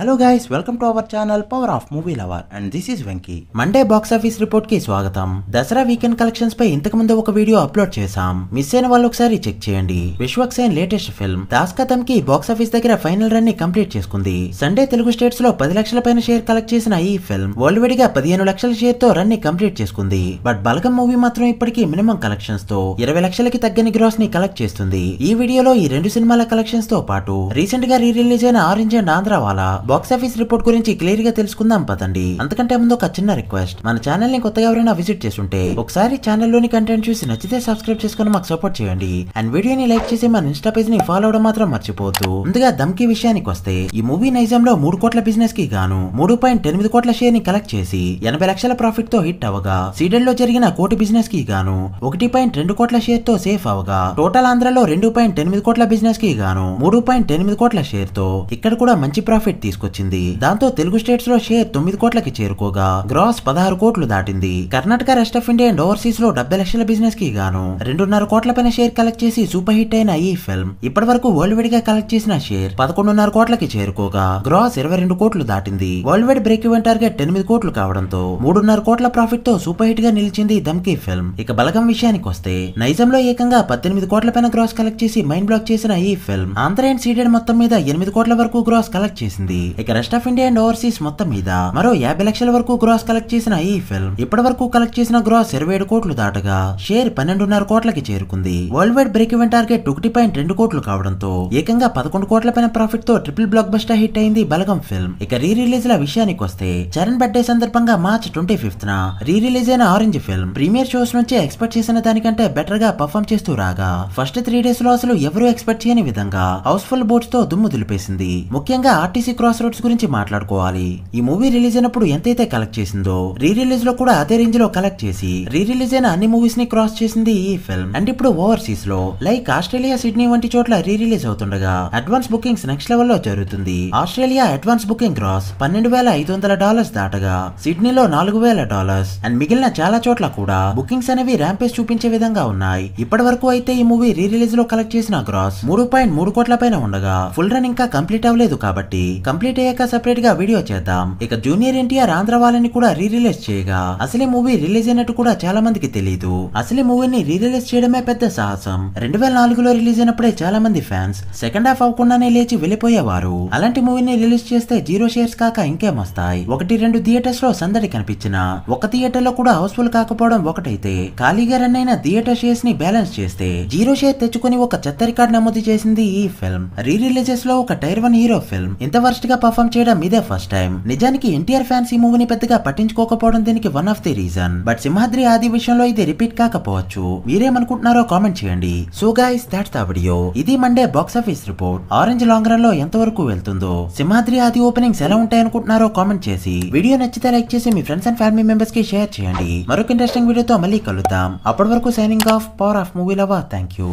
hello guys welcome to our channel power of movie lover and this is Venky Monday box office report కి స్వాగతం Dasara weekend collections పై ఇంతకు ముందు ఒక video upload చేశాం miss అయిన వాళ్ళు ఒకసారి చెక్ చేయండి విశ్వక్ సేన్ లేటెస్ట్ ఫిల్మ్ దాస్ కథం కి బాక్స్ ఆఫీస్ దగ్గర ఫైనల్ రన్ ని కంప్లీట్ చేసుకుంది సండే తెలుగు స్టేట్స్ లో పది లక్షల పైన షేర్ కలెక్ట్ చేసిన ఈ ఫిల్మ్ వరల్డ్ వైడ్ గా పదిహేను లక్షల షేర్ తో రన్ ని కంప్లీట్ చేసుకుంది బట్ బలగం మూవీ మాత్రం ఇప్పటికీ మినిమం కలెక్షన్స్ తో ఇరవై లక్షలకి తగ్గని గ్రాస్ ని కలెక్ట్ చేస్తుంది ఈ వీడియోలో ఈ రెండు సినిమాల కలెక్షన్స్ తో పాటు రీసెంట్ గా రీ రిలీజ్ అయిన ఆరెంజ్ అండ్ ఆంధ్ర వాళ్ళ బాక్స్ ఆఫీస్ రిపోర్ట్ గురించి క్లియర్ గా తెలుసుకుందాం పదండి అంతకంటే ముందు ఒక చిన్న రిక్వెస్ట్ మన ఛానల్ ని కొత్తగా ఎవరైనా విజిట్ చేస్తుంటే ఒకసారి ఛానల్ లోని కంటెంట్ చూసి నచ్చితే సబ్స్క్రైబ్ చేసుకుని మాకు సపోర్ట్ చేయండి అండ్ వీడియోని లైక్ చేసి మన ఇన్స్టా పేజ్ ని ఫాలో అవడం మాత్రం మర్చిపోవద్దు ముందుగా దమ్కి విషయానికి వస్తే ఈ మూవీ నైజాం లో మూడు కోట్ల బిజినెస్ కి గాను మూడు పాయింట్ ఎనిమిది కోట్ల షేర్ ని కలెక్ట్ చేసి ఎనభై లక్షల ప్రాఫిట్ తో హిట్ అవగా సీడెల్ లో జరిగిన కోటి బిజినెస్ కి గాను ఒకటి పాయింట్ రెండు కోట్ల షేర్ తో సేఫ్ అవగా టోటల్ ఆంధ్రలో రెండు పాయింట్ ఎనిమిది కోట్ల బిజినెస్ కి గాను మూడు పాయింట్ ఎనిమిది కోట్ల షేర్ తో ఇక్కడ కూడా మంచి ప్రాఫిట్ తీసుకు తీసుకొచ్చింది దాంతో తెలుగు స్టేట్స్ లో షేర్ తొమ్మిది కోట్లకి చేరుకోగా గ్రాస్ పదహారు కోట్లు దాటింది Karnataka rest of India and overseas లో డెబ్బై లక్షల బిజినెస్ కి గాను రెండున్నర కోట్ల పైన షేర్ కలెక్ట్ చేసి సూపర్ హిట్ అయిన ఈ ఫిల్మ్ ఇప్పటి వరకు వరల్డ్ వైడ్ గా కలెక్ట్ చేసిన షేర్ పదకొండున్నర కోట్లకి చేరుకోగా గ్రాస్ ఇరవై రెండు కోట్లు దాటింది world wide break even target ఎనిమిది కోట్లు కావడంతో మూడున్నర కోట్ల ప్రాఫిట్ తో సూపర్ హిట్ గా నిలిచింది దమ్కీ ఫిల్మ్ ఇక బలగం విషయానికి వస్తే నైజంలో ఏకంగా పద్దెనిమిది కోట్ల పైన గ్రాస్ కలెక్ట్ చేసి మైండ్ బ్లాక్ చేసిన ఈ ఫిల్మ్ ఆంధ్ర అండ్ సీడెడ్ మొత్తం మీద ఎనిమిది కోట్ల వరకు గ్రాస్ కలెక్ట్ చేసింది ఇక rest of India and overseas మొత్తం మీద మరో యాభై లక్షల వరకు గ్రాస్ కలెక్ట్ చేసిన ఈ ఫిల్మ్ ఇప్పటి వరకు కలెక్ట్ చేసిన గ్రాస్ ఇరవై ఏడు కోట్లు దాటగా షేర్ పన్నెండున్నర కోట్లకి చేరుకుంది world wide break even target ఒకటి పాయింట్ రెండు కోట్లు కావడంతో ఏకంగా పదకొండు కోట్ల పైన ప్రాఫిట్ తో ట్రిపుల్ బ్లాక్ బస్టర్ హిట్ అయింది బలగం ఫిల్మ్ ఇక రీ రిలీజ్ ల విషయానికి వస్తే చరణ్ బర్త్డే సందర్భంగా మార్చ్ ట్వంటీ ఫిఫ్త్ న రీ రిలీజ్ అయిన ఆరెంజ్ ఫిల్మ్ ప్రీమియర్ షోస్ నుంచి ఎక్స్పెక్ట్ చేసిన దానికంటే బెటర్ గా పర్ఫామ్ చేస్తూ రాగా ఫస్ట్ త్రీ డేస్ లో అసలు ఎవరూ ఎక్స్పెక్ట్ చేయని విధంగా హౌస్ఫుల్ బోట్స్ తో దుమ్ము దులిపేసింది ముఖ్యంగా ఆర్టీసీ క్రాస్ క్రాస్ రోడ్స్ గురించి మాట్లాడుకోవాలి ఈ మూవీ రిలీజ్ అయినప్పుడు ఎంతైతే కలెక్ట్ చేసిందో రీ రిలీజ్ లో కూడా అదే రేంజ్ లో కలెక్ట్ చేసి రీ రిలీజ్ అయిన అన్ని మూవీస్ ని క్రాస్ చేసింది ఈ ఫిల్మ్ అండ్ ఇప్పుడు ఓవర్సీస్ లో లైక్ ఆస్ట్రేలియా సిడ్నీ వంటి చోట్ల రీ రిలీజ్ అవుతుండగా అడ్వాన్స్ బుకింగ్స్ నెక్స్ట్ లెవెల్ లో జరుగుతుంది ఆస్ట్రేలియా అడ్వాన్స్ బుకింగ్ క్రాస్ పన్నెండు వేల ఐదు వందల డాలర్స్ దాటగా సిడ్నీలో నాలుగు వేల డాలర్స్ అండ్ మిగిలిన చాలా చోట్ల కూడా బుకింగ్స్ అనేవి ర్యాంపేజ్ చూపించే విధంగా ఉన్నాయి ఇప్పటి వరకు అయితే ఈ మూవీ రీ రిలీజ్ లో కలెక్ట్ చేసిన క్రాస్ మూడు పాయింట్ మూడు కోట్ల పైన ఉండగా ఫుల్ రన్ ఇంకా కంప్లీట్ అవ్వలేదు కాబట్టి కంప్లీట్ అయ్యాక సెపరేట్ గా వీడియో చేద్దాం ఇక జూనియర్ ఎన్టీఆర్ ఆంధ్ర వాళ్ళని కూడా రీ రిలీజ్ చేయగా అసలే మూవీ రిలీజ్ అయినట్టు కూడా చాలా మందికి తెలియదు అసలే మూవీని రీ రిలీజ్ చేయడమే పెద్ద సాహసం రెండు వేల నాలుగులో రిలీజ్ అయినప్పుడే చాలా మంది ఫ్యాన్స్ సెకండ్ హాఫ్ అవ్వకుండానే లేచి వెళ్ళిపోయేవారు అలాంటి మూవీని రిలీజ్ చేస్తే జీరో షేర్స్ కాక ఇంకేం వస్తాయి ఒకటి రెండు థియేటర్స్ లో సందడి కనిపించిన ఒక థియేటర్ లో కూడా హౌస్ ఫుల్ కాకపోవడం ఒకటైతే ఖాళీగా రన్ అయిన థియేటర్ షేర్స్ ని బ్యాలెన్స్ చేస్తే జీరో షేర్ తెచ్చుకుని ఒక చెత్త రికార్డ్ నమోదు చేసింది ఈ ఫిల్మ్ రీ రిలీజెస్ లో ఒక టైర్ వన్ హీరో ఫిల్మ్ ఇంత వర్స్ట్ గా పర్ఫామ్ చేయడం ఇదే ఫస్ట్ టైం నిజానికి ఎన్టీఆర్ ఫ్యాన్స్ ఈ మూవీని పెద్దగా పట్టించుకోకపోవడం దీనికి one of the reason but Simhadri Aadi విషయంలో ఇది రిపీట్ కాకపోవచ్చు మీరేమనుకుంటున్నారో కామెంట్ చేయండి so guys that's the video ఇది Monday box office report orange long run లో ఎంత వరకు వెళ్తుందో సింహాద్రి ఆది ఓపెనింగ్స్ ఎలా అనుకుంటున్నారో కామెంట్ చేసి వీడియో నచ్చితే లైక్ చేసి మీ ఫ్రెండ్స్ అండ్ ఫ్యామిలీ మెంబర్స్ కి షేర్ చేయండి మరొక ఇంట్రెస్టింగ్ వీడియోతో మళ్ళీ కలుద్దాం అప్పటి వరకు signing off power of movie lover thank you